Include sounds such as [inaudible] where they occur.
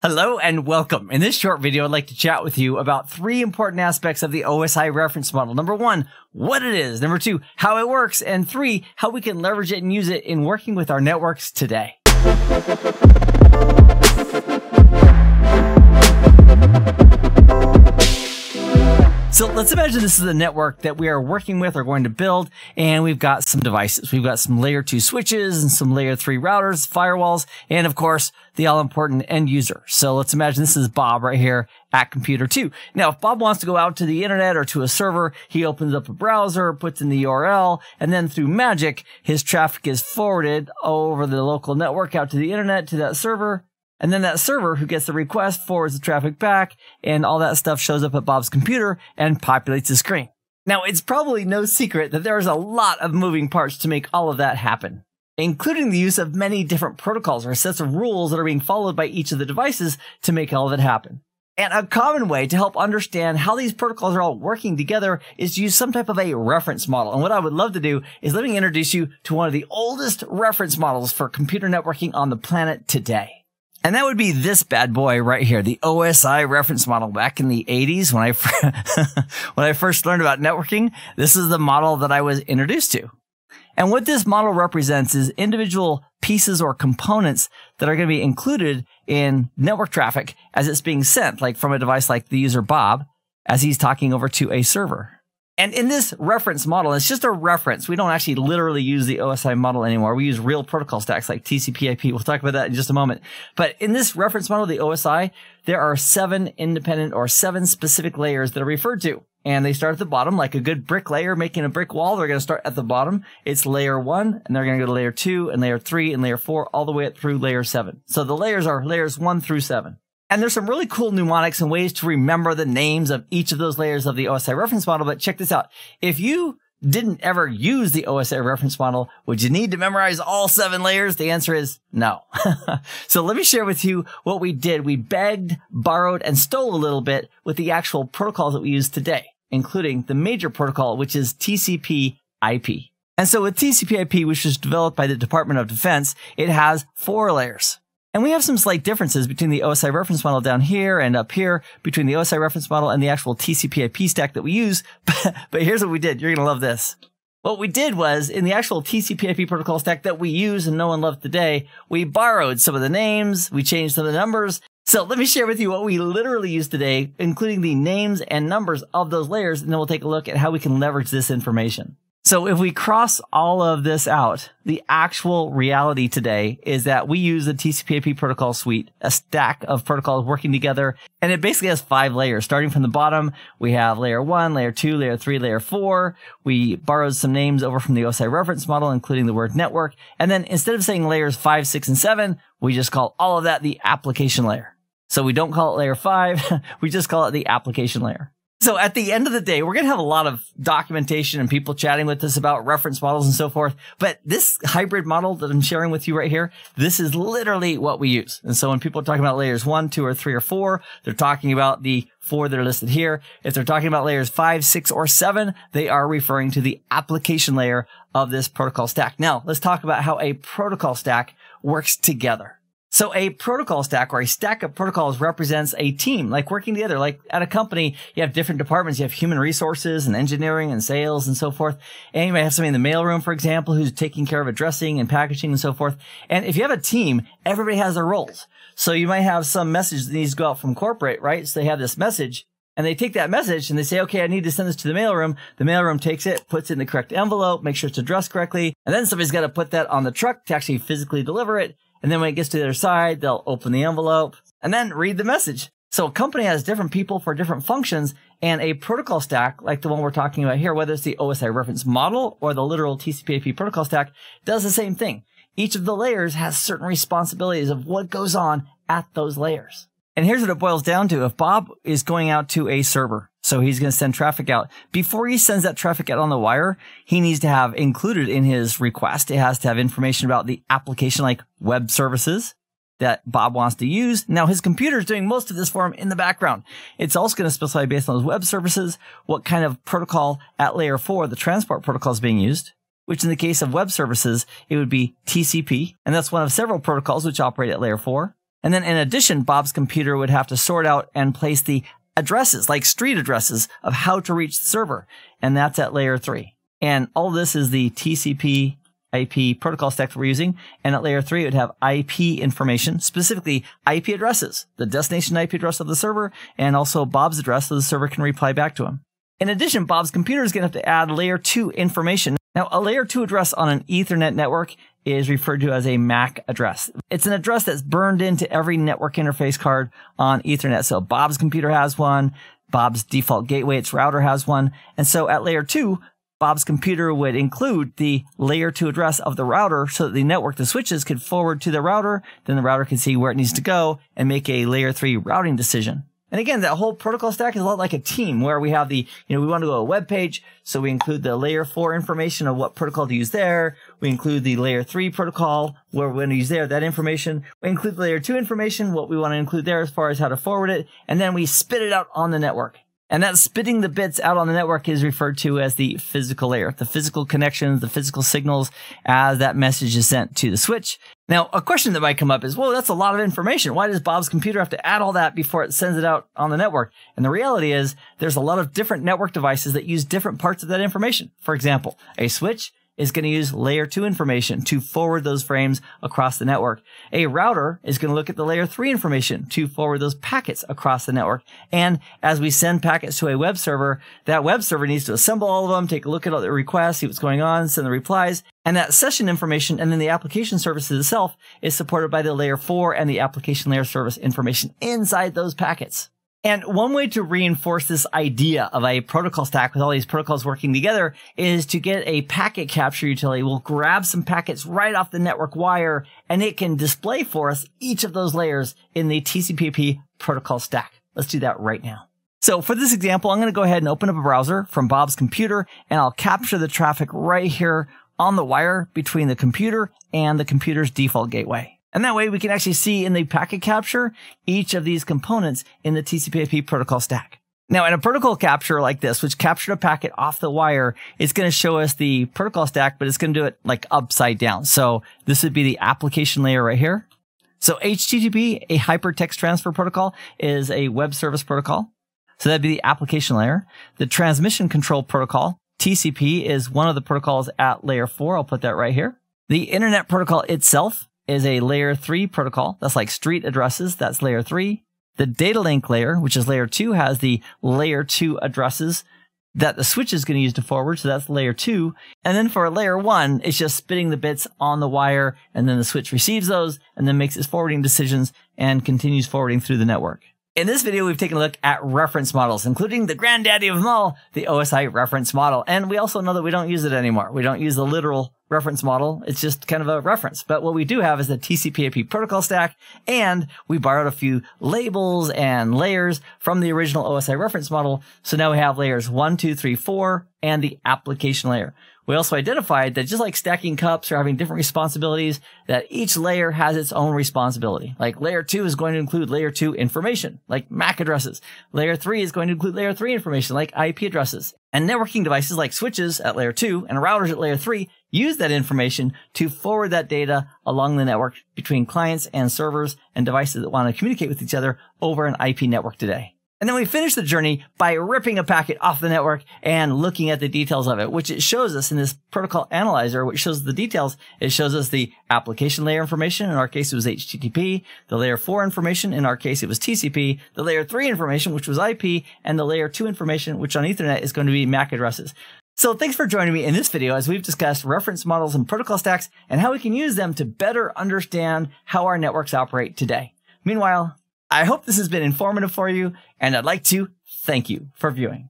Hello and welcome. In this short video, I'd like to chat with you about three important aspects of the OSI reference model. Number one, what it is. Number two, how it works. And three, how we can leverage it and use it in working with our networks today. So let's imagine this is a network that we are working with or going to build, and we've got some devices. We've got some layer two switches and some layer three routers, firewalls, and of course, the all important end user. So let's imagine this is Bob right here at computer two. Now, if Bob wants to go out to the internet or to a server, he opens up a browser, puts in the URL, and then through magic, his traffic is forwarded over the local network out to the internet to that server and then that server who gets the request forwards the traffic back and all that stuff shows up at Bob's computer and populates the screen. Now, it's probably no secret that there is a lot of moving parts to make all of that happen, including the use of many different protocols or sets of rules that are being followed by each of the devices to make all of it happen. And a common way to help understand how these protocols are all working together is to use some type of a reference model. And what I would love to do is let me introduce you to one of the oldest reference models for computer networking on the planet today. And that would be this bad boy right here, the OSI reference model back in the 80s when I, [laughs] when I first learned about networking. This is the model that I was introduced to. And what this model represents is individual pieces or components that are going to be included in network traffic as it's being sent, like from a device like the user Bob, as he's talking over to a server. And in this reference model, it's just a reference. We don't actually literally use the OSI model anymore. We use real protocol stacks like TCP IP. We'll talk about that in just a moment. But in this reference model, the OSI, there are seven independent or seven specific layers that are referred to. And they start at the bottom, like a good brick layer making a brick wall. They're going to start at the bottom. It's layer one, and they're going to go to layer two, and layer three, and layer four, all the way up through layer seven. So the layers are layers one through seven. And there's some really cool mnemonics and ways to remember the names of each of those layers of the OSI reference model. But check this out. If you didn't ever use the OSI reference model, would you need to memorize all seven layers? The answer is no. [laughs] so let me share with you what we did. We begged, borrowed, and stole a little bit with the actual protocols that we use today, including the major protocol, which is TCP IP. And so with TCP IP, which was developed by the Department of Defense, it has four layers. And we have some slight differences between the OSI reference model down here and up here, between the OSI reference model and the actual TCP IP stack that we use. [laughs] but here's what we did. You're going to love this. What we did was in the actual TCP IP protocol stack that we use and know and love today, we borrowed some of the names, we changed some of the numbers. So let me share with you what we literally use today, including the names and numbers of those layers, and then we'll take a look at how we can leverage this information. So if we cross all of this out, the actual reality today is that we use the TCP/IP protocol suite, a stack of protocols working together, and it basically has five layers. Starting from the bottom, we have layer one, layer two, layer three, layer four. We borrowed some names over from the OSI reference model, including the word network. And then instead of saying layers five, six, and seven, we just call all of that the application layer. So we don't call it layer five. [laughs] we just call it the application layer. So at the end of the day, we're going to have a lot of documentation and people chatting with us about reference models and so forth. But this hybrid model that I'm sharing with you right here, this is literally what we use. And so when people are talking about layers one, two, or three, or four, they're talking about the four that are listed here. If they're talking about layers five, six, or seven, they are referring to the application layer of this protocol stack. Now let's talk about how a protocol stack works together. So a protocol stack or a stack of protocols represents a team, like working together. Like at a company, you have different departments. You have human resources and engineering and sales and so forth. And you might have somebody in the mailroom, for example, who's taking care of addressing and packaging and so forth. And if you have a team, everybody has their roles. So you might have some message that needs to go out from corporate, right? So they have this message and they take that message and they say, okay, I need to send this to the mailroom. The mailroom takes it, puts it in the correct envelope, make sure it's addressed correctly. And then somebody's got to put that on the truck to actually physically deliver it. And then when it gets to the other side, they'll open the envelope and then read the message. So a company has different people for different functions and a protocol stack like the one we're talking about here, whether it's the OSI reference model or the literal TCP IP protocol stack does the same thing. Each of the layers has certain responsibilities of what goes on at those layers. And here's what it boils down to. If Bob is going out to a server, so he's going to send traffic out. Before he sends that traffic out on the wire, he needs to have included in his request, it has to have information about the application like web services that Bob wants to use. Now his computer is doing most of this for him in the background. It's also going to specify based on those web services, what kind of protocol at layer four, the transport protocol is being used, which in the case of web services, it would be TCP. And that's one of several protocols which operate at layer four. And then in addition, Bob's computer would have to sort out and place the addresses, like street addresses of how to reach the server. And that's at layer three. And all this is the TCP IP protocol stack that we're using. And at layer three, it would have IP information, specifically IP addresses, the destination IP address of the server, and also Bob's address so the server can reply back to him. In addition, Bob's computer is going to have to add layer two information now, a layer 2 address on an Ethernet network is referred to as a MAC address. It's an address that's burned into every network interface card on Ethernet. So Bob's computer has one, Bob's default gateway, its router has one. And so at layer 2, Bob's computer would include the layer 2 address of the router so that the network, the switches could forward to the router, then the router could see where it needs to go and make a layer 3 routing decision. And again, that whole protocol stack is a lot like a team where we have the, you know, we want to go to a web page. So we include the layer four information of what protocol to use there. We include the layer three protocol where we want to use there, that information. We include the layer two information, what we want to include there as far as how to forward it. And then we spit it out on the network. And that spitting the bits out on the network is referred to as the physical layer, the physical connections, the physical signals as that message is sent to the switch. Now, a question that might come up is, well, that's a lot of information. Why does Bob's computer have to add all that before it sends it out on the network? And the reality is there's a lot of different network devices that use different parts of that information. For example, a switch is going to use layer two information to forward those frames across the network. A router is going to look at the layer three information to forward those packets across the network. And as we send packets to a web server, that web server needs to assemble all of them, take a look at all the requests, see what's going on, send the replies, and that session information and then the application services itself is supported by the layer four and the application layer service information inside those packets. And one way to reinforce this idea of a protocol stack with all these protocols working together is to get a packet capture utility. We'll grab some packets right off the network wire and it can display for us each of those layers in the TCPP protocol stack. Let's do that right now. So for this example, I'm going to go ahead and open up a browser from Bob's computer and I'll capture the traffic right here on the wire between the computer and the computer's default gateway. And that way we can actually see in the packet capture each of these components in the TCP IP protocol stack. Now, in a protocol capture like this, which captured a packet off the wire, it's going to show us the protocol stack, but it's going to do it like upside down. So this would be the application layer right here. So HTTP, a hypertext transfer protocol, is a web service protocol. So that'd be the application layer. The transmission control protocol, TCP, is one of the protocols at layer four. I'll put that right here. The internet protocol itself is a layer three protocol. That's like street addresses. That's layer three. The data link layer, which is layer two, has the layer two addresses that the switch is going to use to forward. So that's layer two. And then for layer one, it's just spitting the bits on the wire and then the switch receives those and then makes its forwarding decisions and continues forwarding through the network. In this video, we've taken a look at reference models, including the granddaddy of them all, the OSI reference model. And we also know that we don't use it anymore. We don't use the literal reference model. It's just kind of a reference. But what we do have is the TCP/IP protocol stack, and we borrowed a few labels and layers from the original OSI reference model. So now we have layers one, two, three, four, and the application layer, we also identified that just like stacking cups or having different responsibilities, that each layer has its own responsibility. Like layer two is going to include layer two information, like MAC addresses. Layer three is going to include layer three information, like IP addresses. And networking devices like switches at layer two and routers at layer three use that information to forward that data along the network between clients and servers and devices that want to communicate with each other over an IP network today. And then we finish the journey by ripping a packet off the network and looking at the details of it, which it shows us in this protocol analyzer, which shows the details. It shows us the application layer information. In our case, it was HTTP, the layer four information. In our case, it was TCP, the layer three information, which was IP, and the layer two information, which on ethernet is going to be MAC addresses. So thanks for joining me in this video as we've discussed reference models and protocol stacks and how we can use them to better understand how our networks operate today. Meanwhile, I hope this has been informative for you, and I'd like to thank you for viewing.